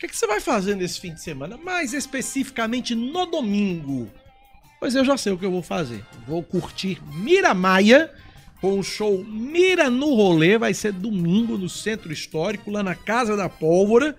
que, que você vai fazer nesse fim de semana? Mais especificamente no domingo. Pois eu já sei o que eu vou fazer. Vou curtir Mira Maia com o show Mira no Rolê. Vai ser domingo no Centro Histórico, lá na Casa da Pólvora.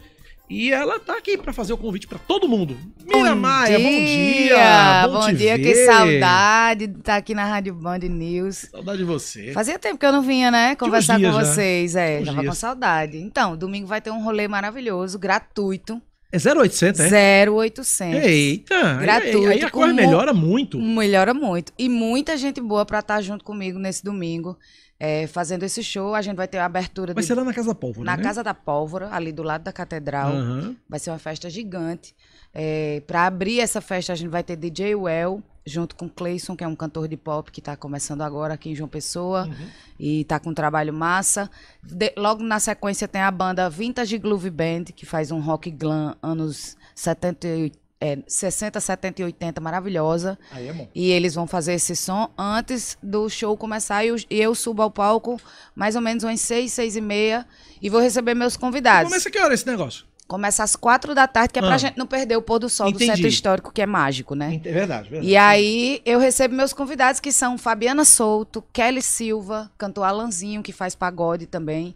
E ela tá aqui para fazer o convite para todo mundo. Mira bom Maia, é dia, bom dia. Bom, bom dia, ver. que saudade de estar tá aqui na Rádio Band News. Saudade de você. Fazia tempo que eu não vinha, né, conversar com né? vocês, já. é, Tinha tava dias. com saudade. Então, domingo vai ter um rolê maravilhoso, gratuito. É 0800, é? 0800. Eita! Gratuito. Aí, aí a coisa melhora muito. Melhora muito. E muita gente boa pra estar tá junto comigo nesse domingo é, fazendo esse show. A gente vai ter a abertura. Vai de... ser lá na Casa da Pólvora. Na né? Casa da Pólvora, ali do lado da Catedral. Uhum. Vai ser uma festa gigante. É, para abrir essa festa, a gente vai ter DJ Well, junto com Clayson, que é um cantor de pop que está começando agora aqui em João Pessoa. Uhum. E está com um trabalho massa. De... Logo na sequência tem a banda Vintage Glove Band, que faz um rock glam anos 70 é, 60, 70 e 80 maravilhosa. Aí é bom. E eles vão fazer esse som antes do show começar e eu, eu subo ao palco mais ou menos umas 6, 6 e meia e vou receber meus convidados. Começa que hora esse negócio? Começa às quatro da tarde, que é pra ah. gente não perder o pôr do sol Entendi. do centro histórico, que é mágico, né? É verdade, verdade. E aí eu recebo meus convidados, que são Fabiana Souto, Kelly Silva, cantor Alanzinho, que faz pagode também.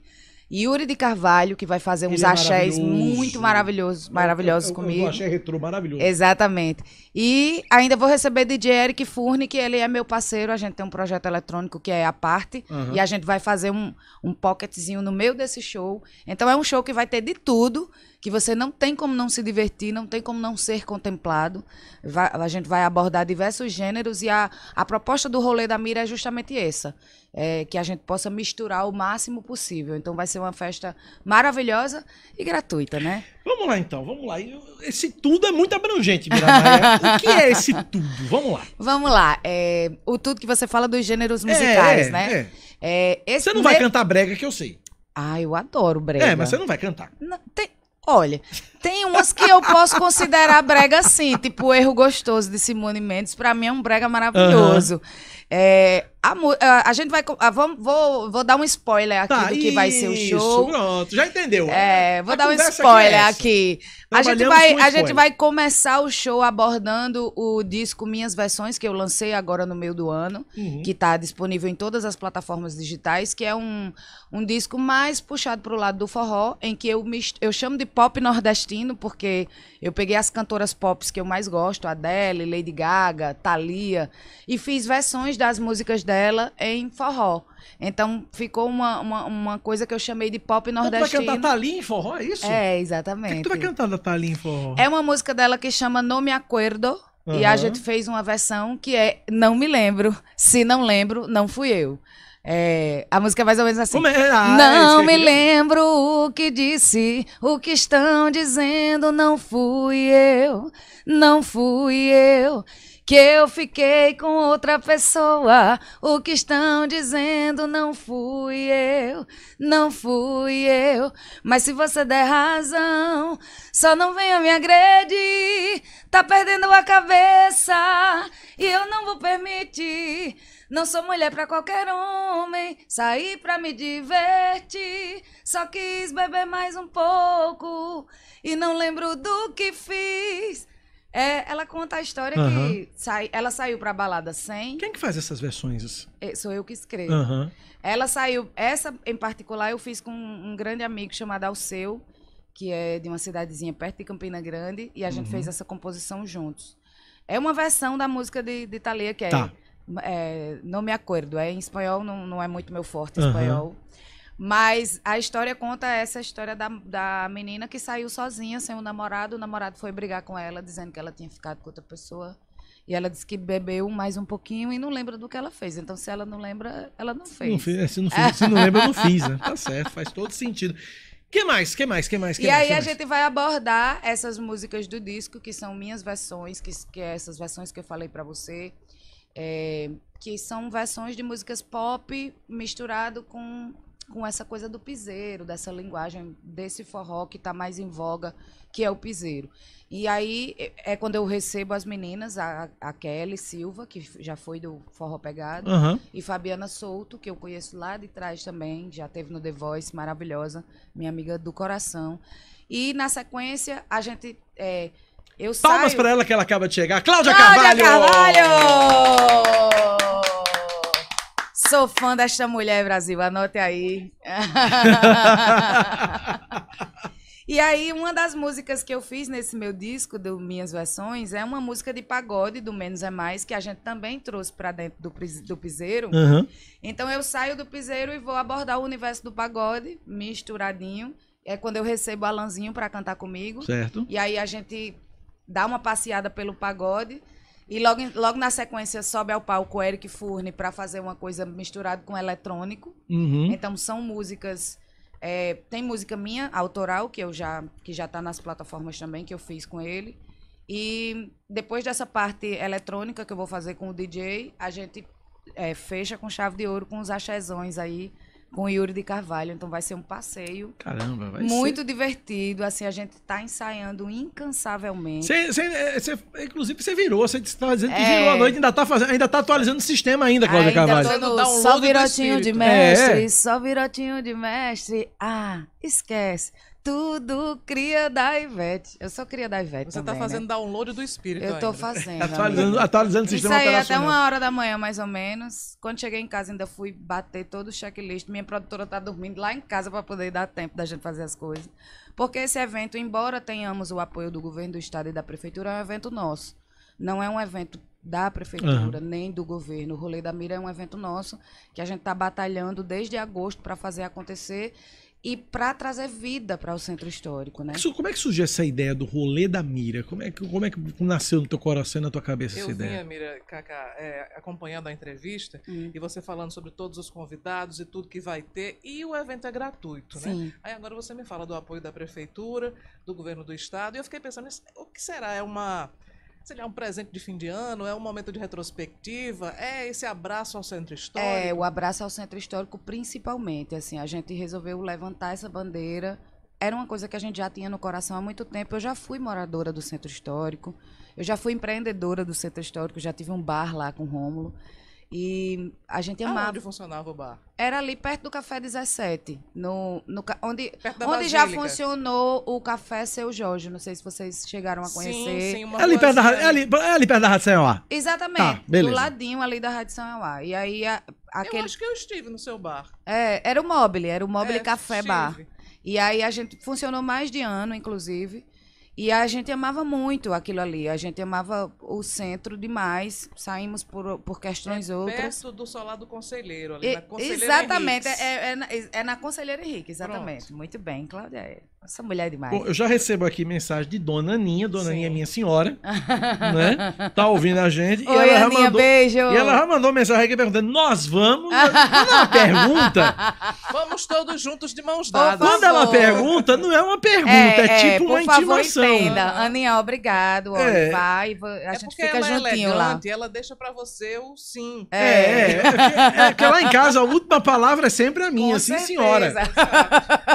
Yuri de Carvalho, que vai fazer uns Ele é axés muito maravilhosos, maravilhosos eu, eu, comigo. Um axé retrô maravilhoso. Exatamente. E ainda vou receber DJ Eric Furni que ele é meu parceiro. A gente tem um projeto eletrônico que é a parte. Uhum. E a gente vai fazer um, um pocketzinho no meio desse show. Então é um show que vai ter de tudo que você não tem como não se divertir, não tem como não ser contemplado. Vai, a gente vai abordar diversos gêneros e a, a proposta do rolê da Mira é justamente essa, é, que a gente possa misturar o máximo possível. Então vai ser uma festa maravilhosa e gratuita, né? Vamos lá então, vamos lá. Esse tudo é muito abrangente, Miramaia. o que é esse tudo? Vamos lá. Vamos lá. É, o tudo que você fala dos gêneros é, musicais, né? é, né? você não vai cantar brega que eu sei. Ah, eu adoro brega. É, mas você não vai cantar. Não, tem, Olha, tem umas que eu posso considerar brega sim, tipo o Erro Gostoso de Simone Mendes, pra mim é um brega maravilhoso. Uhum. É, a, a, gente vai. A, vamos, vou, vou dar um spoiler aqui tá, do que vai ser o show. Pronto, já entendeu. É, vou a dar um spoiler é aqui. A gente, vai, a gente vai começar o show abordando o disco Minhas Versões, que eu lancei agora no meio do ano, uhum. que está disponível em todas as plataformas digitais, que é um, um disco mais puxado para o lado do forró, em que eu, eu chamo de pop nordestino assistindo, porque eu peguei as cantoras pop que eu mais gosto, Adele, Lady Gaga, Thalia, e fiz versões das músicas dela em forró. Então ficou uma, uma, uma coisa que eu chamei de pop nordestino. Tu vai cantar Thalia em forró, é isso? É, exatamente. O que, que tu vai cantar da Thalia em forró? É uma música dela que chama Não Me Acuerdo. Uhum. E a gente fez uma versão que é Não Me Lembro. Se não lembro, não fui eu. É, a música é mais ou menos assim. É? Ah, é não me lembro o que disse, o que estão dizendo, não fui eu, não fui eu. Que eu fiquei com outra pessoa, o que estão dizendo, não fui eu, não fui eu. Mas se você der razão, só não venha me agredir, tá perdendo a cabeça e eu não vou permitir. Não sou mulher pra qualquer homem, saí pra me divertir. Só quis beber mais um pouco e não lembro do que fiz. É, ela conta a história uhum. que sai, ela saiu pra balada sem. Quem que faz essas versões? É, sou eu que escrevo. Uhum. Ela saiu. Essa em particular eu fiz com um grande amigo chamado Alceu, que é de uma cidadezinha perto de Campina Grande, e a gente uhum. fez essa composição juntos. É uma versão da música de, de Thalia, que é tá. é. É, não me acordo. É, em espanhol não, não é muito meu forte, uhum. espanhol. Mas a história conta essa história da, da menina que saiu sozinha, sem o um namorado. O namorado foi brigar com ela, dizendo que ela tinha ficado com outra pessoa. E ela disse que bebeu mais um pouquinho e não lembra do que ela fez. Então, se ela não lembra, ela não fez. Não fez se, não fez, se não lembra, não fiz, né? Tá certo, faz todo sentido. que mais? que mais? que mais? Que e mais, aí a mais? gente vai abordar essas músicas do disco, que são minhas versões, que, que é essas versões que eu falei para você. É, que são versões de músicas pop misturado com, com essa coisa do piseiro, dessa linguagem, desse forró que está mais em voga, que é o piseiro. E aí é, é quando eu recebo as meninas, a, a Kelly Silva, que já foi do Forró Pegado, uhum. e Fabiana Souto, que eu conheço lá de trás também, já teve no The Voice, maravilhosa, minha amiga do coração. E na sequência a gente é, eu Palmas para ela que ela acaba de chegar. Cláudia, Cláudia Carvalho! Carvalho! Sou fã desta mulher, Brasil. Anote aí. e aí, uma das músicas que eu fiz nesse meu disco, do Minhas Versões, é uma música de pagode, do Menos é Mais, que a gente também trouxe para dentro do, do Piseiro. Uhum. Então, eu saio do Piseiro e vou abordar o universo do pagode, misturadinho. É quando eu recebo o Alanzinho para cantar comigo. Certo. E aí a gente dá uma passeada pelo pagode. E logo, logo na sequência sobe ao palco Eric Furne para fazer uma coisa misturada com eletrônico. Uhum. Então são músicas. É, tem música minha, autoral, que eu já que já está nas plataformas também, que eu fiz com ele. E depois dessa parte eletrônica que eu vou fazer com o DJ, a gente é, fecha com chave de ouro com os achezões aí com o Yuri de Carvalho. Então vai ser um passeio. Caramba, vai Muito ser. divertido. Assim, a gente tá ensaiando incansavelmente. Cê, cê, é, cê, inclusive, você virou, você está dizendo que é. virou a noite, ainda tá, fazendo, ainda tá atualizando o sistema ainda, Cláudia ainda Carvalho. Tô no, só virotinho de mestre, é. só virotinho de mestre. Ah, esquece tudo cria da Ivete. Eu sou cria da Ivete. Você tá também, tá fazendo né? download do espírito. Eu tô ainda. fazendo. Tá atualizando, atualizando o sistema Isso aí, é até uma hora da manhã, mais ou menos. Quando cheguei em casa, ainda fui bater todo o checklist. Minha produtora tá dormindo lá em casa para poder dar tempo da gente fazer as coisas. Porque esse evento, embora tenhamos o apoio do governo do estado e da prefeitura, é um evento nosso. Não é um evento da prefeitura, uhum. nem do governo. O Rolê da Mira é um evento nosso que a gente está batalhando desde agosto para fazer acontecer e para trazer vida para o centro histórico, né? É como é que surgiu essa ideia do rolê da Mira? Como é que, como é que nasceu no teu coração e na tua cabeça Eu essa ideia? Eu vi Mira, Cacá, é, acompanhando a entrevista hum. e você falando sobre todos os convidados e tudo que vai ter e o evento é gratuito, né? Sim. né? Aí agora você me fala do apoio da prefeitura, do governo do estado e eu fiquei pensando, o que será? É uma sei é um presente de fim de ano, é um momento de retrospectiva, é esse abraço ao centro histórico. É, o abraço ao centro histórico principalmente, assim, a gente resolveu levantar essa bandeira. Era uma coisa que a gente já tinha no coração há muito tempo. Eu já fui moradora do centro histórico, eu já fui empreendedora do centro histórico, já tive um bar lá com o Rômulo. E a gente amava. Onde funcionava o bar? Era ali perto do Café 17, no, no onde, onde já funcionou o Café Seu Jorge. Não sei se vocês chegaram a conhecer. Sim, sim, uma é, ali perto da, é, ali, é ali perto da Rádio São Exatamente. Tá, beleza. do ladinho ali da Rádio São E aí, a, aquele... Eu acho que eu estive no seu bar. É, era o Mobile, era o Mobile é, Café estive. Bar. E aí a gente funcionou mais de ano, inclusive. E a gente amava muito aquilo ali. A gente amava o centro demais. Saímos por, por questões é outras. Perto do solar do conselheiro, ali e, na Conselheira Exatamente. É, é, na, é, na, Conselheira Henrique, exatamente. Pronto. Muito bem, Cláudia. Essa mulher é demais. Bom, eu já recebo aqui mensagem de Dona Aninha. Dona Aninha é minha senhora. né? Tá ouvindo a gente. Oi, e ela Aninha, mandou, beijo. E ela já mandou mensagem aqui perguntando: Nós vamos? Quando ela é pergunta. Vamos todos juntos de mãos dadas. Quando ela pergunta, não é uma pergunta, é, é tipo é, uma intimação ainda Aninha, obrigado. é. Vai, a é gente fica ela é juntinho é elegante, lá. Ela deixa pra você o sim. É, é, é, porque é, é lá em casa a última palavra é sempre a minha, assim sim senhora.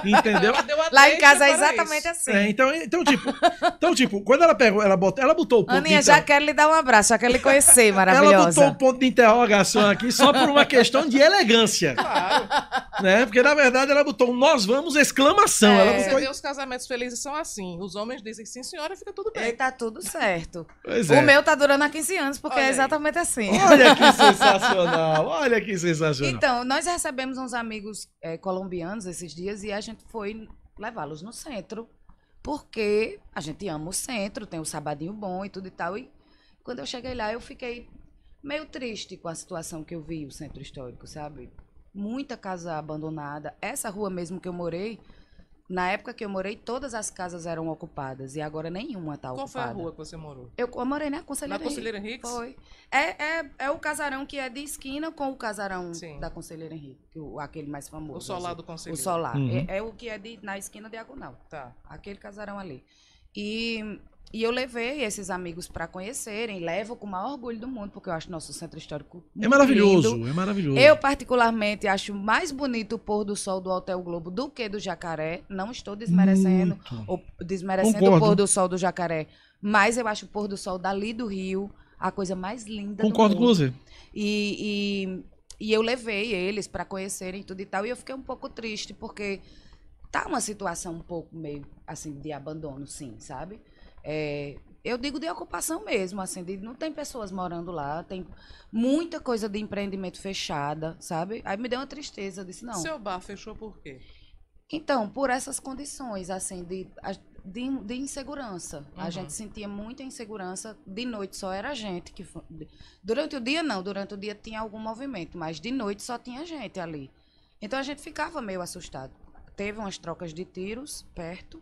Entendeu? Lá em casa é exatamente isso. assim. É, então, então, tipo, então, tipo, quando ela pegou, ela botou, ela botou o ponto Aninha, já quero lhe dar um abraço, já quero lhe conhecer, maravilhosa. Ela botou o um ponto de interrogação aqui só por uma questão de elegância. Claro. Né? Porque, na verdade, ela botou um nós vamos, exclamação. É. Ela botou... Você vê, os casamentos felizes são assim. Os homens dizem dizem sim, senhora, fica tudo bem. E tá tudo certo. Pois o é. meu tá durando há 15 anos, porque é exatamente assim. Olha que sensacional! Olha que sensacional. Então, nós recebemos uns amigos é, colombianos esses dias e a gente foi levá-los no centro, porque a gente ama o centro, tem o sabadinho bom e tudo e tal. E quando eu cheguei lá, eu fiquei meio triste com a situação que eu vi o centro histórico, sabe? Muita casa abandonada. Essa rua mesmo que eu morei na época que eu morei, todas as casas eram ocupadas e agora nenhuma está ocupada. Qual foi a rua que você morou? Eu, eu morei na Conselheira Henriques. Na Conselheira Henriques? Foi. É, é, é o casarão que é de esquina com o casarão Sim. da Conselheira Henrique, o, aquele mais famoso. O solar assim. do Conselheiro. O solar. Uhum. É, é, o que é de, na esquina diagonal. Tá. Aquele casarão ali. E e eu levei esses amigos para conhecerem, levo com o maior orgulho do mundo, porque eu acho nosso centro histórico É maravilhoso, lindo. é maravilhoso. Eu, particularmente, acho mais bonito o pôr do sol do Hotel Globo do que do jacaré. Não estou desmerecendo, desmerecendo o pôr do sol do jacaré, mas eu acho o pôr do sol dali do Rio a coisa mais linda Concordo do mundo. Concordo com você. E, e, e eu levei eles para conhecerem tudo e tal, e eu fiquei um pouco triste, porque tá uma situação um pouco meio assim de abandono, sim, sabe? É, eu digo de ocupação mesmo, assim, de, não tem pessoas morando lá, tem muita coisa de empreendimento fechada, sabe? Aí me deu uma tristeza, disse não. Seu bar fechou por quê? Então, por essas condições, assim, de, de, de insegurança. Uhum. A gente sentia muita insegurança. De noite só era gente. que Durante o dia, não. Durante o dia tinha algum movimento, mas de noite só tinha gente ali. Então a gente ficava meio assustado. Teve umas trocas de tiros perto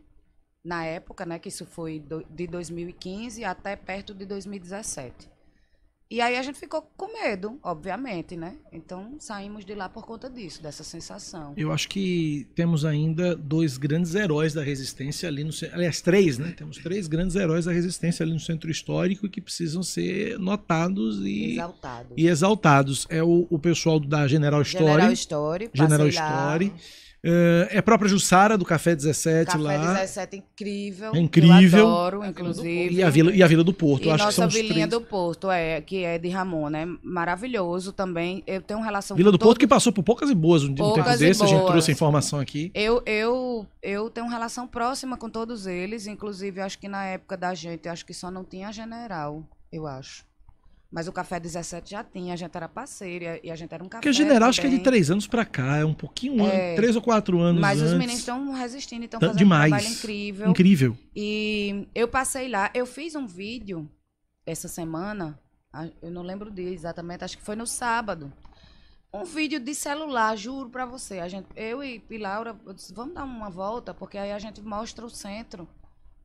na época, né, que isso foi do, de 2015 até perto de 2017. E aí a gente ficou com medo, obviamente, né? Então saímos de lá por conta disso, dessa sensação. Eu acho que temos ainda dois grandes heróis da resistência ali no centro, aliás três, né? Temos três grandes heróis da resistência ali no centro histórico que precisam ser notados e exaltados. E exaltados é o, o pessoal da General Story. General Story. General Story. Lá eh, é a própria Jussara, do Café 17 Café lá. Café 17 incrível. É incrível. Eu adoro, é inclusive. E a Vila, e a Vila do Porto, e acho nossa que são Vilinha do Porto, é, que é de Ramon, né? Maravilhoso também. Eu tenho relação Vila do todo... Porto que passou por poucas e boas um poucas tempo desse, boas. a gente trouxe a informação aqui. Eu, eu, eu tenho relação próxima com todos eles, inclusive acho que na época da gente, acho que só não tinha general, eu acho. Mas o Café 17 já tinha, a gente era parceira e a gente era um café. Porque general, também. acho que é de três anos para cá, é um pouquinho, é, três ou quatro anos. Mas antes. os meninos estão resistindo, estão fazendo demais. um trabalho incrível. Incrível. E eu passei lá, eu fiz um vídeo essa semana, eu não lembro o dia exatamente, acho que foi no sábado. Um vídeo de celular, juro para você. A gente, eu e, Pilaura, Laura, eu disse, vamos dar uma volta, porque aí a gente mostra o centro,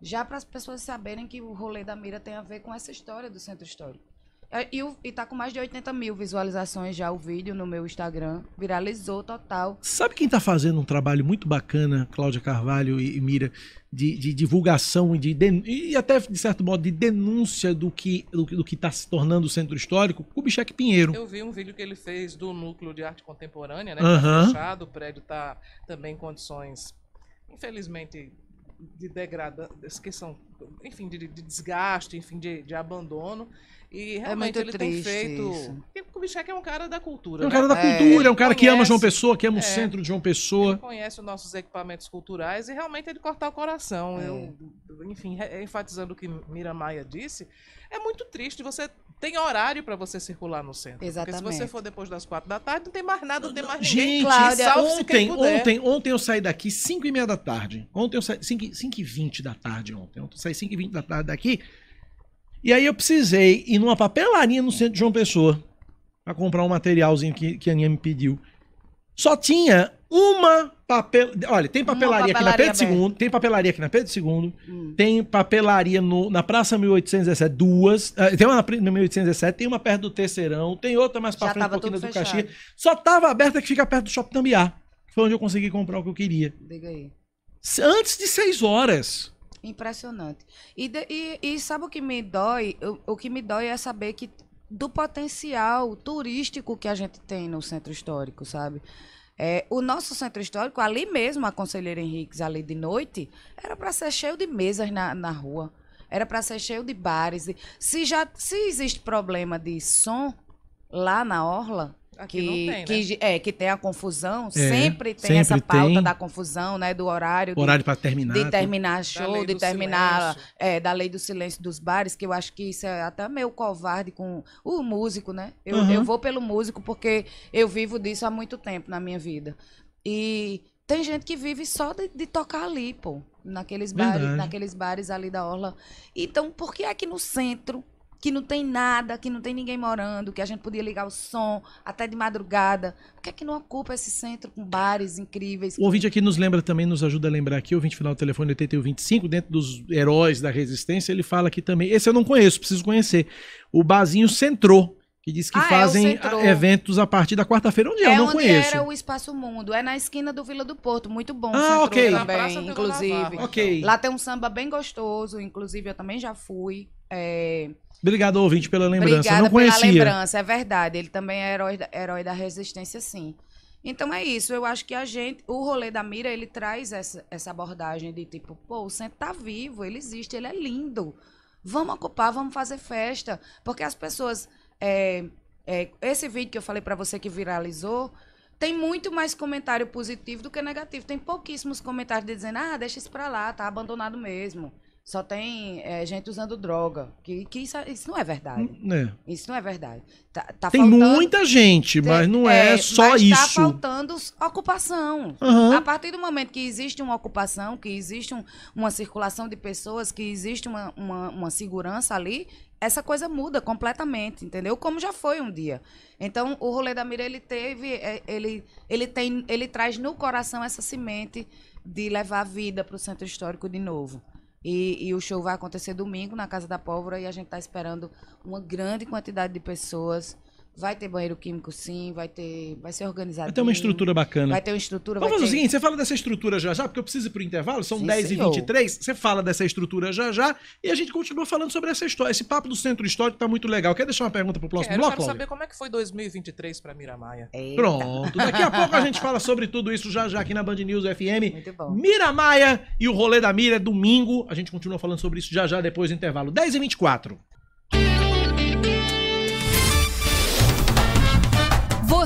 já para as pessoas saberem que o rolê da mira tem a ver com essa história do centro histórico. É, e, e tá com mais de 80 mil visualizações já o vídeo no meu Instagram. Viralizou total. Sabe quem tá fazendo um trabalho muito bacana, Cláudia Carvalho e, e Mira, de, de divulgação e, de, de, e até, de certo modo, de denúncia do que, do, do que tá se tornando o centro histórico? O Bichec Pinheiro. Eu vi um vídeo que ele fez do Núcleo de Arte Contemporânea, né? Uhum. Tá fechado, o prédio tá também em condições, infelizmente, de degradação, enfim, de, de desgaste, enfim, de, de abandono. E é realmente é ele tem feito isso. Kubitschek é um cara da cultura. É um né? cara da é, cultura, é, é um cara conhece, que ama João Pessoa, que ama é, o centro de João Pessoa. Ele conhece os nossos equipamentos culturais e realmente ele cortar o coração. É. Eu, enfim, enfatizando o que Mira Maia disse, é muito triste. Você tem horário para você circular no centro. Exatamente. Porque se você for depois das quatro da tarde, não tem mais nada, não tem mais Gente, ninguém. Cláudia, ontem, ontem, ontem eu saí daqui cinco e meia da tarde. Ontem eu saí cinco, cinco e vinte da tarde ontem. Ontem eu saí cinco e vinte da tarde daqui. E aí eu precisei ir numa papelaria no centro de João Pessoa para comprar um materialzinho que, que a Aninha me pediu. Só tinha uma papel. Olha, tem papelaria, papelaria aqui na Pedro Segundo, tem papelaria aqui na Pedro Segundo, hum. tem papelaria no, na Praça 1817, duas. Uh, tem uma na 1817, tem uma perto do Terceirão, tem outra mais pra Já frente, um pouquinho do Caxias. Só tava aberta que fica perto do Shopping Tambiá. Foi onde eu consegui comprar o que eu queria. Diga aí. Antes de seis horas. Impressionante. E, de, e, e, sabe o que me dói? O, o que me dói é saber que do potencial turístico que a gente tem no centro histórico, sabe? É, o nosso centro histórico, ali mesmo, a Conselheira Henriques, ali de noite, era para ser cheio de mesas na, na rua. Era para ser cheio de bares. Se já se existe problema de som lá na Orla, Aqui que, tem, né? que, é, que tem a confusão, é, sempre tem sempre essa pauta tem. da confusão, né? Do horário. Horário para terminar. De terminar show, de terminar é, da lei do silêncio dos bares, que eu acho que isso é até meio covarde com o músico, né? Eu, uhum. eu vou pelo músico porque eu vivo disso há muito tempo na minha vida. E tem gente que vive só de, de tocar ali, pô. Naqueles bares, naqueles bares ali da Orla. Então, por que é que no centro que não tem nada, que não tem ninguém morando, que a gente podia ligar o som até de madrugada. Por que, é que não ocupa esse centro com bares incríveis? O ouvinte aqui nos lembra também, nos ajuda a lembrar aqui, o ouvinte final do telefone 8125, é dentro dos heróis da resistência, ele fala aqui também. Esse eu não conheço, preciso conhecer. O Barzinho Centrou. Que diz que ah, é fazem é eventos a partir da quarta-feira. Onde é eu é não onde conheço? Era o Espaço Mundo. É na esquina do Vila do Porto. Muito bom. Ah, ok. Também, inclusive. Ok. Lá tem um samba bem gostoso. Inclusive, eu também já fui. É, Obrigado, ouvinte, pela lembrança. Obrigada não conhecia. pela lembrança, é verdade. Ele também é herói, herói da resistência, sim. Então é isso, eu acho que a gente, o rolê da mira, ele traz essa, essa abordagem de tipo, pô, o centro tá vivo, ele existe, ele é lindo. Vamos ocupar, vamos fazer festa. Porque as pessoas. É, é, esse vídeo que eu falei para você que viralizou, tem muito mais comentário positivo do que negativo. Tem pouquíssimos comentários dizendo, ah, deixa isso pra lá, tá abandonado mesmo só tem é, gente usando droga. Que, que isso, é, isso não é verdade. Hum, é. Isso não é verdade. Tá, tá tem faltando, muita gente, tem, mas não é, é só tá isso. Está faltando ocupação. Uhum. A partir do momento que existe uma ocupação, que existe um, uma circulação de pessoas, que existe uma, uma, uma segurança ali, essa coisa muda completamente, entendeu? Como já foi um dia. Então, o rolê da mira ele teve, é, ele ele tem, ele traz no coração essa semente de levar a vida para o centro histórico de novo. E, e, o show vai acontecer domingo na Casa da Pólvora e a gente está esperando uma grande quantidade de pessoas Vai ter banheiro químico, sim, vai ter. Vai ser organizado. Vai ter uma estrutura bacana. Vai ter uma estrutura. Vamos fazer ter... o seguinte: você fala dessa estrutura já já, porque eu preciso ir pro intervalo, são sim, 10 senhor. e 23 Você fala dessa estrutura já já e a gente continua falando sobre essa história. Esse papo do centro histórico tá muito legal. Quer deixar uma pergunta pro próximo Quero, bloco? Eu quero saber como é que foi 2023 para Miramaia. Eita. Pronto. Daqui a pouco a gente fala sobre tudo isso já já aqui na Band News FM. Muito bom. Miramaia e o rolê da Mira, é domingo. A gente continua falando sobre isso já já depois do intervalo. 10 e 24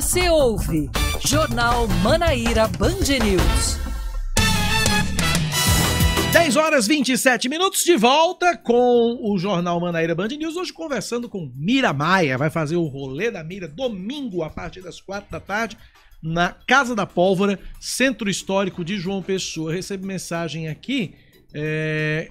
Você ouve Jornal Manaíra Band News. 10 horas 27 minutos de volta com o Jornal Manaíra Band News. Hoje conversando com Mira Maia. Vai fazer o rolê da Mira domingo a partir das 4 da tarde na Casa da Pólvora, Centro Histórico de João Pessoa. Recebe mensagem aqui é,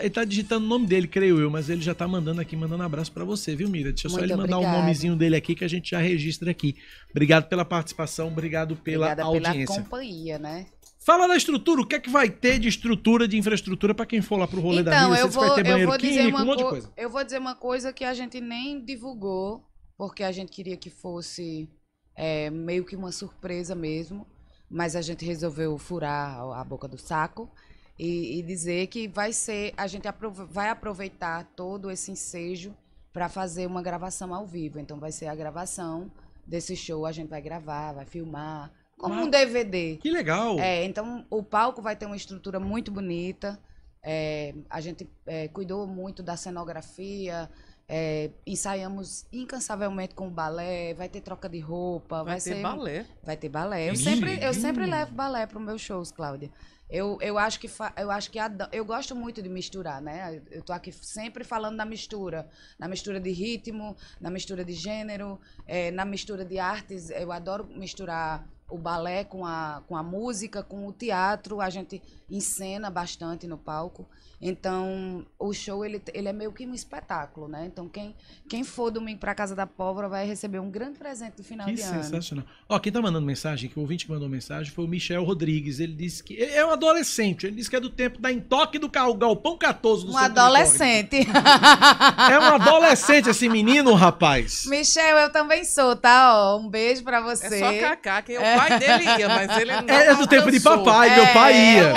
ele tá digitando o nome dele, creio eu, mas ele já tá mandando aqui, mandando um abraço para você, viu, Mira? Deixa Muito só ele mandar o nomezinho dele aqui que a gente já registra aqui. Obrigado pela participação, obrigado pela Obrigada audiência. Pela companhia, né? Fala da estrutura, o que é que vai ter de estrutura, de infraestrutura para quem for lá pro rolê então, da Mira? Eu vou, vai ter banheiro eu vou dizer químico, uma um monte de coisa. Eu vou dizer uma coisa que a gente nem divulgou, porque a gente queria que fosse é, meio que uma surpresa mesmo, mas a gente resolveu furar a boca do saco e, e dizer que vai ser, a gente aprove vai aproveitar todo esse ensejo para fazer uma gravação ao vivo. Então vai ser a gravação desse show, a gente vai gravar, vai filmar, como um DVD. Que legal! É, então o palco vai ter uma estrutura muito bonita. É, a gente é, cuidou muito da cenografia, é, ensaiamos incansavelmente com o balé, vai ter troca de roupa, vai, vai ter ser, balé. Vai ter balé. Eu sempre, eu sempre levo balé para os meus shows, Cláudia. Eu, eu acho que fa, eu acho que ad, eu gosto muito de misturar, né? Eu tô aqui sempre falando da mistura, na mistura de ritmo, na mistura de gênero, é, na mistura de artes. Eu adoro misturar o balé com a, com a música, com o teatro, a gente encena bastante no palco. Então, o show ele, ele é meio que um espetáculo, né? Então, quem, quem for domingo para casa da pólvora vai receber um grande presente no final que de ano. sensacional. Ó, quem tá mandando mensagem, que o ouvinte que mandou mensagem foi o Michel Rodrigues. Ele disse que é um adolescente, ele disse que é do tempo da Intoque do Galpão 14 do Um adolescente. é um adolescente esse menino, rapaz. Michel, eu também sou, tá? Ó, um beijo para você. É só Cacá, que eu é pai dele ia, mas ele não. É, é do tempo de papai, meu pai é, ia.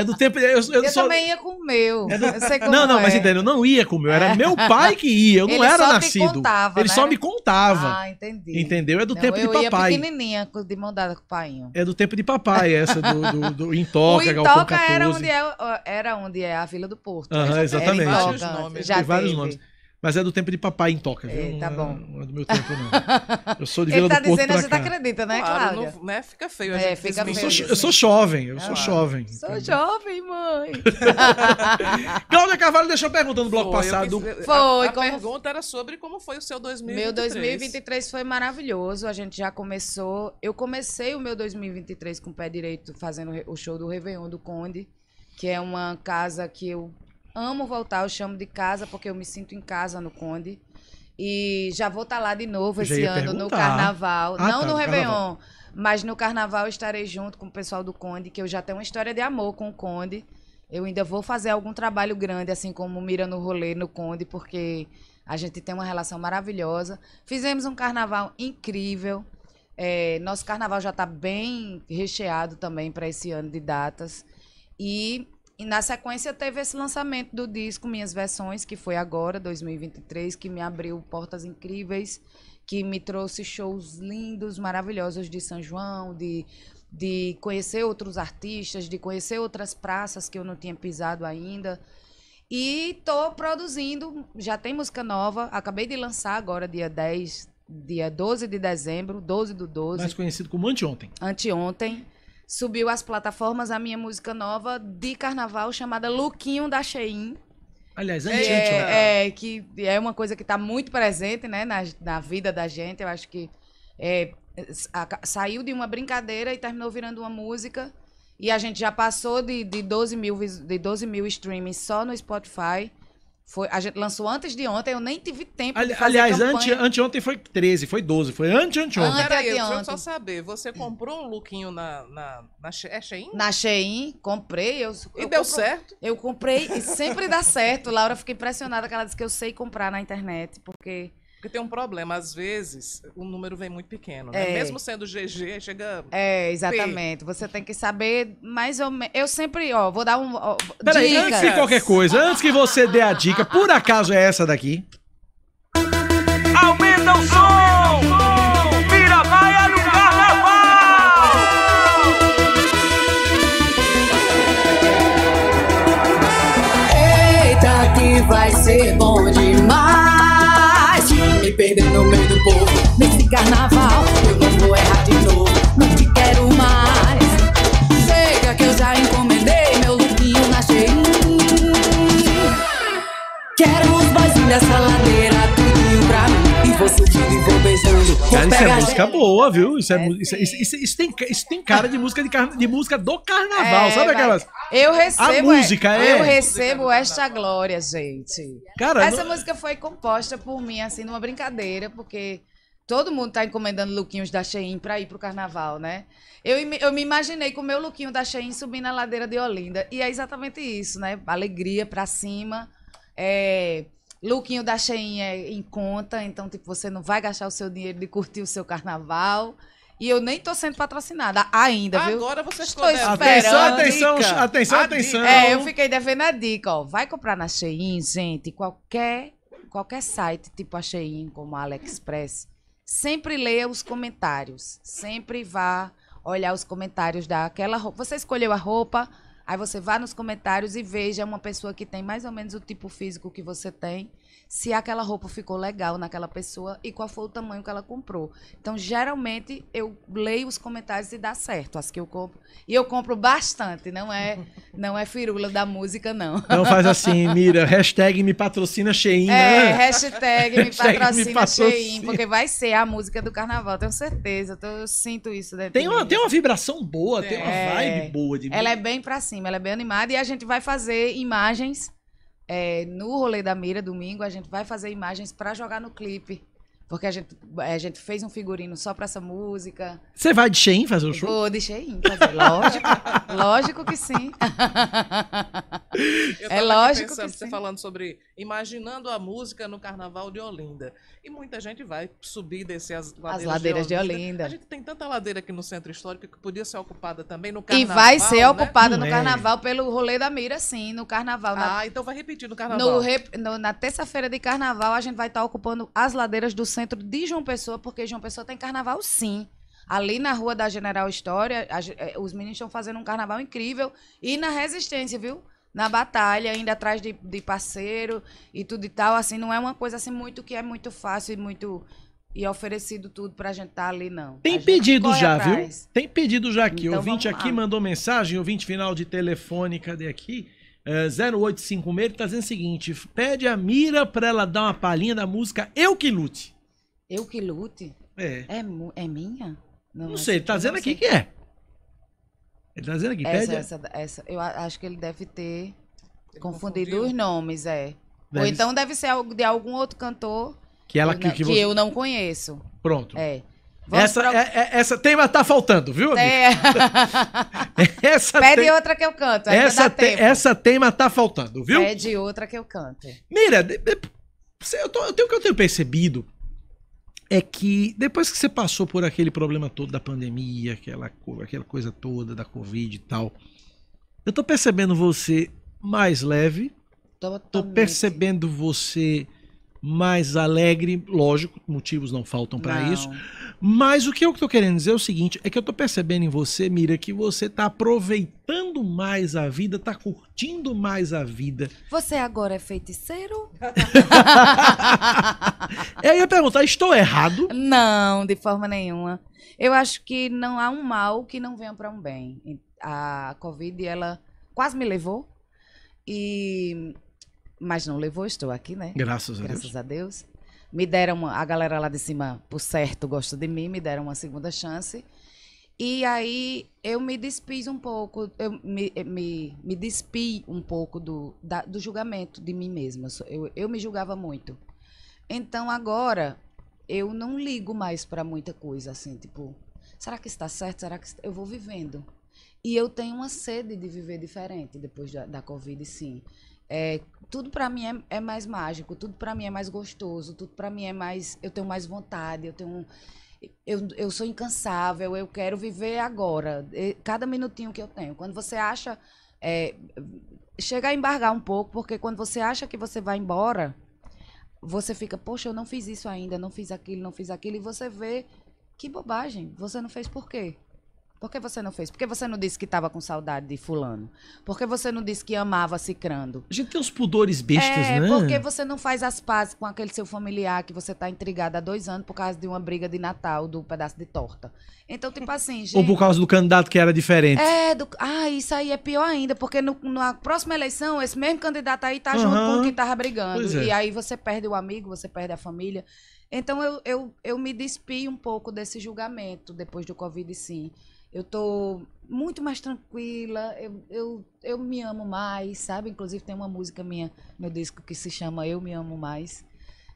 é do tempo. Eu, eu, eu só... também ia com o meu. É do... Eu sei como não, não, é. mas entendeu? Eu não ia com o meu. Era é. meu pai que ia. Eu não ele era nascido. Contava, ele né? só me contava. Ah, entendi. Entendeu? É do não, tempo de papai. Eu ia pequenininha, de mão dada com o pai. É do tempo de papai, essa do, do, do Intoca, Galpão. Intoca Galpão Era onde, é, era onde é a Vila do Porto. Ah exatamente. Tem vários nomes. Já tem vários nomes. Mas é do tempo de papai em toca, viu? É, tá não é- bom. É, não é do meu tempo, não. Eu sou de Vila tá do Porto dizendo, a gente tá acredita, né, claro, Cláudia? Não, né? Fica feio. É, fica feio. Eu sou, eu sou jovem, eu ah, sou jovem. Sou jovem, mãe. Cláudia Carvalho deixou perguntando no bloco foi, passado. Quis, foi. A, a como... É pergunta era sobre como foi o seu 2023. Meu 2023 foi maravilhoso. A gente já começou... Eu comecei o meu 2023 com o pé direito, fazendo o show do Réveillon do Conde, que é uma casa que eu Amo voltar, eu chamo de casa porque eu me sinto em casa no Conde. E já vou estar tá lá de novo esse ano perguntar. no carnaval. Ah, não tá, no, no Réveillon, mas no carnaval estarei junto com o pessoal do Conde, que eu já tenho uma história de amor com o Conde. Eu ainda vou fazer algum trabalho grande, assim como Mira no Rolê no Conde, porque a gente tem uma relação maravilhosa. Fizemos um carnaval incrível. É, nosso carnaval já está bem recheado também para esse ano de datas. E e na sequência teve esse lançamento do disco Minhas Versões, que foi agora, 2023, que me abriu portas incríveis, que me trouxe shows lindos, maravilhosos de São João, de, de conhecer outros artistas, de conhecer outras praças que eu não tinha pisado ainda. E tô produzindo, já tem música nova, acabei de lançar agora, dia 10, dia 12 de dezembro, 12 do 12. Mais conhecido como anteontem. Anteontem subiu às plataformas a minha música nova de carnaval chamada Luquinho da Shein. Aliás, é, é, é que é uma coisa que está muito presente, né, na, na vida da gente. Eu acho que é, a, saiu de uma brincadeira e terminou virando uma música. E a gente já passou de, de, 12, mil, de 12 mil streams só no Spotify. Foi, a gente lançou antes de ontem, eu nem tive tempo Ali, de fazer Aliás, campanha. ante, anteontem foi 13, foi 12, foi ante, anteontem. Ante, Peraí, deixa eu só saber, você comprou o lookinho na, na, na é Shein? Na Shein, comprei. Eu, e eu deu compro, certo? Eu comprei e sempre dá certo. Laura, fiquei impressionada que ela disse que eu sei comprar na internet, porque porque tem um problema, às vezes o número vem muito pequeno, né? É. Mesmo sendo GG, chega. É, exatamente. P. Você tem que saber mais ou menos. Eu sempre, ó, vou dar um. Ó, Peraí, antes de qualquer coisa, antes que você dê a dica, por acaso é essa daqui? Aumenta o som! no Eita, que vai ser bom demais! perder no meio do povo. Nesse carnaval, eu não vou errar de novo. Não te quero mais. Chega que eu já encomendei meu lupinho na Cheirinha. Quero os boys dessa ladeira cara, isso é música boa, viu? Isso, é, é, é isso, isso, isso, tem, isso tem cara de música, de, de música do carnaval, é, sabe aquelas. Eu recebo. A é, música é. Eu recebo esta glória, gente. Cara, Essa não... música foi composta por mim, assim, numa brincadeira, porque todo mundo tá encomendando lookinhos da Shein pra ir pro carnaval, né? Eu, eu me imaginei com o meu lookinho da Shein subindo a ladeira de Olinda. E é exatamente isso, né? Alegria pra cima. É, Luquinho da Shein é em conta, então, tipo, você não vai gastar o seu dinheiro de curtir o seu carnaval. E eu nem tô sendo patrocinada ainda, viu? Agora você estou esperando. Atenção, atenção, atenção, atenção. É, eu fiquei devendo a dica, ó. Vai comprar na Shein, gente, qualquer, qualquer site, tipo a Shein, como a AliExpress, sempre leia os comentários. Sempre vá olhar os comentários daquela roupa. Você escolheu a roupa, Aí você vá nos comentários e veja uma pessoa que tem mais ou menos o tipo físico que você tem se aquela roupa ficou legal naquela pessoa e qual foi o tamanho que ela comprou. Então, geralmente, eu leio os comentários e dá certo as que eu compro. E eu compro bastante, não é não é firula da música, não. Não faz assim, mira, hashtag me patrocina cheinha. É, né? hashtag me patrocina, patrocina. Cheinha, porque vai ser a música do carnaval, tenho certeza. Eu, sinto isso dentro tem uma, tem uma vibração boa, é. tem uma é. vibe boa. De ela mim. é bem pra cima, ela é bem animada e a gente vai fazer imagens é, no rolê da mira, domingo, a gente vai fazer imagens para jogar no clipe. Porque a gente, é, a gente fez um figurino só pra essa música. Você vai de Shein fazer o show? Vou de Shein fazer, lógico. lógico que sim. é lógico pensando, que sim. Você falando sobre imaginando a música no Carnaval de Olinda. E muita gente vai subir e descer as ladeiras, as ladeiras de, Olinda. de, Olinda. A gente tem tanta ladeira aqui no Centro Histórico que podia ser ocupada também no Carnaval. E vai ser né? ocupada no é. Carnaval pelo rolê da Mira, sim, no Carnaval. Na... Ah, então vai repetir no Carnaval. No rep... no, na terça-feira de Carnaval a gente vai estar tá ocupando as ladeiras do centro de João Pessoa, porque João Pessoa tem Carnaval, sim. Ali na Rua da General História, a, eh, os meninos estão fazendo um carnaval incrível. E na Resistência, viu? na batalha, ainda atrás de, de parceiro e tudo e tal. Assim, não é uma coisa assim muito que é muito fácil e muito e oferecido tudo pra gente estar tá ali, não. Tem pedido já, atrás. viu? Tem pedido já aqui. Então, ouvinte aqui lá. mandou mensagem, ouvinte final de telefone, cadê aqui? É, eh, 0856, tá dizendo o seguinte: pede a Mira pra ela dar uma palhinha da música Eu Que Lute. Eu Que Lute? É. É, é minha? Não, não é sei, tá dizendo aqui que é. Ele tá dizendo aqui, essa, essa, essa, Eu acho que ele deve ter ele confundido confundiu. os nomes, é. Deve Ou então ser. deve ser de algum outro cantor que, ela, que, que, que você... eu não conheço. Pronto. É. essa, pra... é, é, essa tema tá faltando, viu, É. essa Pede outra que eu canto. Essa, te... essa tema tá faltando, viu? Pede outra que eu canto. Mira, eu, tô, eu tenho que eu tenho percebido é que depois que você passou por aquele problema todo da pandemia, aquela, aquela coisa toda da Covid e tal, eu tô percebendo você mais leve, Totalmente. tô percebendo você mais alegre, lógico, motivos não faltam para isso. Mas o que eu estou querendo dizer é o seguinte: é que eu estou percebendo em você, Mira, que você está aproveitando mais a vida, está curtindo mais a vida. Você agora é feiticeiro? eu ia perguntar: estou errado? Não, de forma nenhuma. Eu acho que não há um mal que não venha para um bem. A Covid, ela quase me levou. E mas não levou, estou aqui, né? Graças a Graças Deus. Graças a Deus me deram a galera lá de cima, por certo, gosta de mim, me deram uma segunda chance. E aí eu me despis um pouco, eu me, eh, me, me despi um pouco do, da, do julgamento de mim mesma. Eu, eu me julgava muito. Então agora eu não ligo mais para muita coisa, assim, tipo, será que está certo? Será que está... eu vou vivendo? E eu tenho uma sede de viver diferente depois da, da Covid, sim. É, tudo para mim é, é, mais mágico, tudo para mim é mais gostoso, tudo para mim é mais. Eu tenho mais vontade, eu tenho. Eu, eu sou incansável, eu quero viver agora, cada minutinho que eu tenho. Quando você acha. É, chega a embargar um pouco, porque quando você acha que você vai embora, você fica, poxa, eu não fiz isso ainda, não fiz aquilo, não fiz aquilo, e você vê que bobagem, você não fez por quê? Por que você não fez? Por que você não disse que estava com saudade de fulano? Por que você não disse que amava cicrando? A gente tem uns pudores bestas, é, né? Porque você não faz as pazes com aquele seu familiar que você está intrigado há dois anos por causa de uma briga de Natal, do pedaço de torta. Então, tipo assim, gente... Ou por causa do candidato que era diferente. É, do... ah, isso aí é pior ainda, porque no, na próxima eleição, esse mesmo candidato aí tá uhum. junto com quem tava brigando. É. E aí você perde o amigo, você perde a família. Então eu, eu, eu me despi um pouco desse julgamento depois do Covid, sim. Eu tô muito mais tranquila, eu, eu, eu me amo mais, sabe? Inclusive tem uma música minha no disco que se chama Eu Me Amo Mais.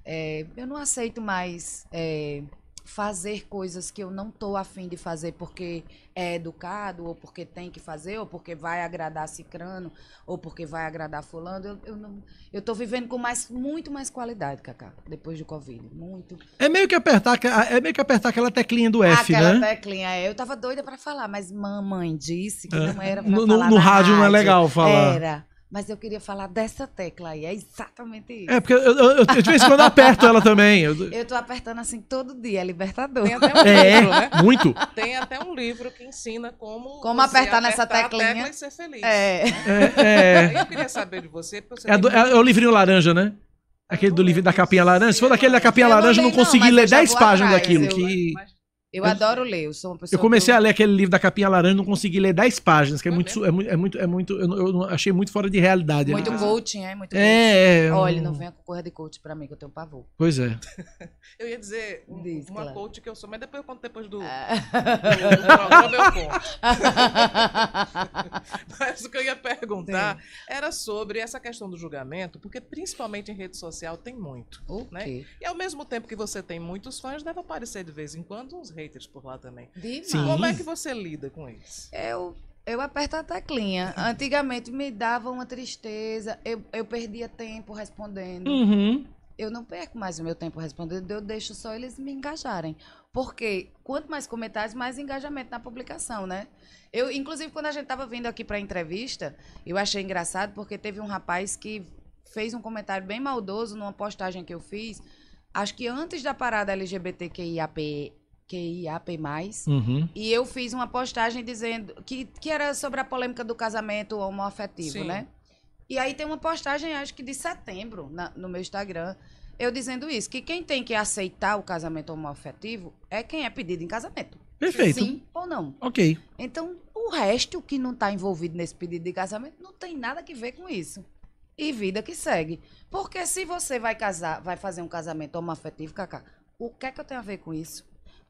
É, eu não aceito mais. É, fazer coisas que eu não tô afim de fazer porque é educado, ou porque tem que fazer, ou porque vai agradar cicrano, ou porque vai agradar fulano. Eu, eu, não, eu estou vivendo com mais, muito mais qualidade, Cacá, depois do Covid. Muito. É meio que apertar, é meio que apertar aquela teclinha do F, aquela né? Aquela teclinha, é. Eu tava doida para falar, mas mamãe disse que é. não era pra no, falar. No, no rádio, rádio não é legal falar. Era. Mas eu queria falar dessa tecla aí, é exatamente isso. É, porque eu, eu, eu, eu de vez em quando aperto ela também. Eu... eu tô apertando assim todo dia, é libertador. Tem até um é, livro, é, né? muito. Tem até um livro que ensina como. Como apertar, apertar nessa teclinha. A tecla e ser feliz. É. é, é. Eu queria saber de você. você é, do, é, é o livrinho laranja, né? Aquele do livro da capinha laranja. Se for daquele da capinha laranja, eu não, consegui não, ler 10 páginas atrás, daquilo. que... Mas eu adoro ler, eu sou uma pessoa. Eu comecei que... a ler aquele livro da capinha laranja, não consegui ler 10 páginas, que é, muito, é muito, é muito, é muito eu, eu, achei muito fora de realidade. Né? Muito né? coaching, é muito. É, coaching. é Olha, não venha com correr de coach para mim, que eu tenho pavor. Pois é. eu ia dizer Diz, uma claro. coach que eu sou, mas depois eu conto depois do, é. mas o que eu ia perguntar Sim. era sobre essa questão do julgamento, porque principalmente em rede social tem muito, okay. né? E ao mesmo tempo que você tem muitos fãs, deve aparecer de vez em quando uns reis haters por lá também. Sim. Como é que você lida com eles? Eu, eu aperto a teclinha. Antigamente me dava uma tristeza, eu, eu perdia tempo respondendo. Uhum. Eu não perco mais o meu tempo respondendo, eu deixo só eles me engajarem. Porque quanto mais comentários, mais engajamento na publicação, né? Eu, inclusive, quando a gente estava vindo aqui para entrevista, eu achei engraçado porque teve um rapaz que fez um comentário bem maldoso numa postagem que eu fiz, acho que antes da parada LGBTQIAP QIAP+. Uhum. E eu fiz uma postagem dizendo que, que era sobre a polêmica do casamento homoafetivo, Sim. né? E aí tem uma postagem, acho que de setembro, na, no meu Instagram, eu dizendo isso, que quem tem que aceitar o casamento homoafetivo é quem é pedido em casamento. Perfeito. Sim ou não. Ok. Então, o resto que não está envolvido nesse pedido de casamento não tem nada que ver com isso. E vida que segue. Porque se você vai casar, vai fazer um casamento homoafetivo, Cacá, o que é que eu tenho a ver com isso?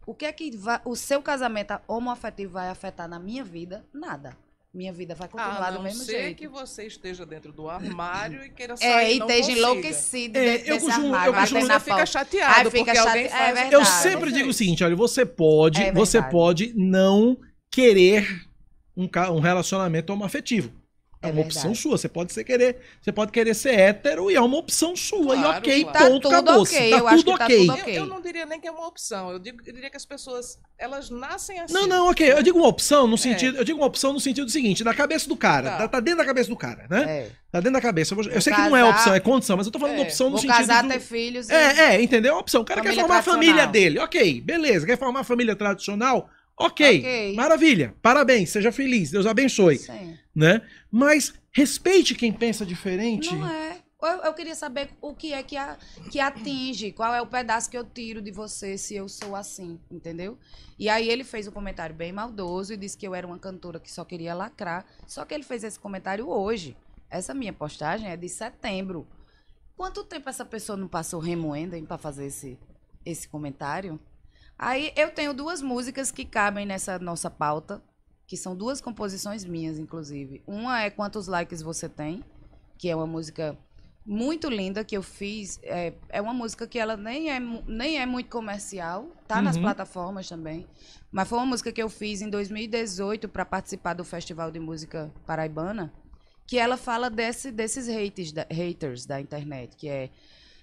O que é que vai, o seu casamento homoafetivo vai afetar na minha vida? Nada. Minha vida vai continuar ah, do mesmo jeito. A não ser que você esteja dentro do armário e queira é, sair. É, e esteja enlouquecido é, desse eu costumo, armário. Eu costumo, você fica chateado fica porque chate... alguém é faz... É verdade, eu é sempre é digo o seguinte, olha, você pode, é você pode não querer um, um relacionamento homoafetivo. É, uma verdade. opção sua. Você pode ser querer, você pode querer ser hétero e é uma opção sua. Claro, e ok, claro. ponto, tá acabou. Okay. Tá, tudo tá okay. tá tudo ok. Eu, eu, não diria nem que é uma opção. Eu, digo, eu, diria que as pessoas, elas nascem assim. Não, não, ok. Eu digo uma opção no é. sentido, é. eu digo uma opção no sentido seguinte, na cabeça do cara. Tá. tá, tá dentro da cabeça do cara, né? É. Tá dentro da cabeça. Eu, vou, eu sei casar, que não é opção, é condição, mas eu tô falando é, opção no vou sentido. Casar, do... ter filhos. É, é, entendeu? Opção. O cara quer formar a família dele. Ok, beleza. Quer formar a família tradicional? Okay, ok, maravilha, parabéns, seja feliz, Deus abençoe. Sim. Né? Mas respeite quem pensa diferente. Não é. Eu, eu, queria saber o que é que, a, que atinge, qual é o pedaço que eu tiro de você se eu sou assim, entendeu? E aí ele fez um comentário bem maldoso e disse que eu era uma cantora que só queria lacrar. Só que ele fez esse comentário hoje. Essa minha postagem é de setembro. Quanto tempo essa pessoa não passou remoendo para fazer esse, esse comentário? Aí eu tenho duas músicas que cabem nessa nossa pauta, que são duas composições minhas, inclusive. Uma é Quantos Likes Você Tem, que é uma música muito linda que eu fiz. É, é uma música que ela nem é, nem é muito comercial, tá uhum. nas plataformas também. Mas foi uma música que eu fiz em 2018 para participar do Festival de Música Paraibana, que ela fala desse, desses haters da, haters da internet, que é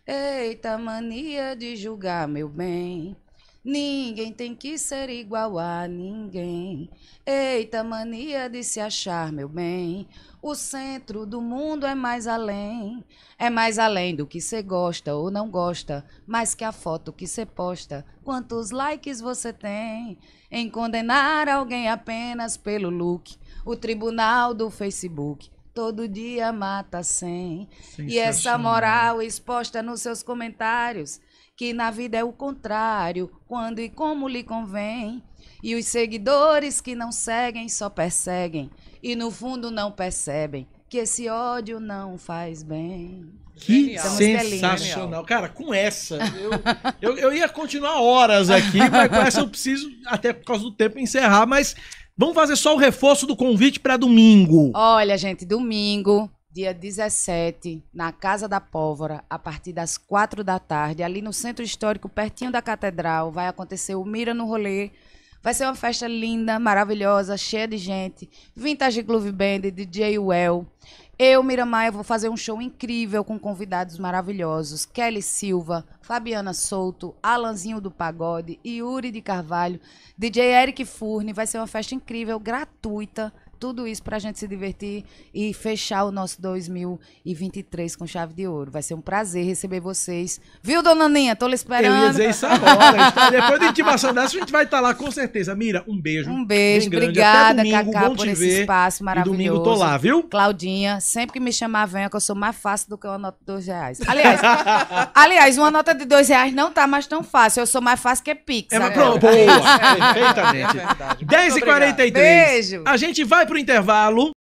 Eita mania de julgar, meu bem. Ninguém tem que ser igual a ninguém. Eita mania de se achar, meu bem. O centro do mundo é mais além. É mais além do que você gosta ou não gosta, mais que a foto que você posta. Quantos likes você tem? Em condenar alguém apenas pelo look, o tribunal do Facebook todo dia mata 100. E é essa moral exposta nos seus comentários que na vida é o contrário, quando e como lhe convém. E os seguidores que não seguem só perseguem, e no fundo não percebem que esse ódio não faz bem. Que é sensacional. Cara, com essa, eu, eu, eu, ia continuar horas aqui, mas com essa eu preciso, até por causa do tempo, encerrar. Mas vamos fazer só o reforço do convite para domingo. Olha, gente, domingo, dia 17, na Casa da Pólvora, a partir das 4 da tarde, ali no Centro Histórico, pertinho da Catedral, vai acontecer o Mira no Rolê. Vai ser uma festa linda, maravilhosa, cheia de gente. Vintage Glove Band, DJ Well. Eu, Mira Maia, vou fazer um show incrível com convidados maravilhosos. Kelly Silva, Fabiana Souto, Alanzinho do Pagode, Yuri de Carvalho, DJ Eric Furne. Vai ser uma festa incrível, gratuita tudo isso para a gente se divertir e fechar o nosso 2023 com chave de ouro. Vai ser um prazer receber vocês. Viu, dona Aninha? Tô lhe esperando. Eu ia dizer isso agora. depois da intimação dessa, a gente vai estar tá lá com certeza. Mira, um beijo. Um beijo. Obrigada, domingo, Cacá, por esse ver. espaço maravilhoso. E domingo tô lá, viu? Claudinha, sempre que me chamar, venha, que eu sou mais fácil do que uma nota de dois reais. Aliás, aliás, uma nota de dois reais não tá mais tão fácil. Eu sou mais fácil que Pix. É, mas pronto, boa. Perfeitamente. É 10h43. É, é beijo. A gente vai pro pro intervalo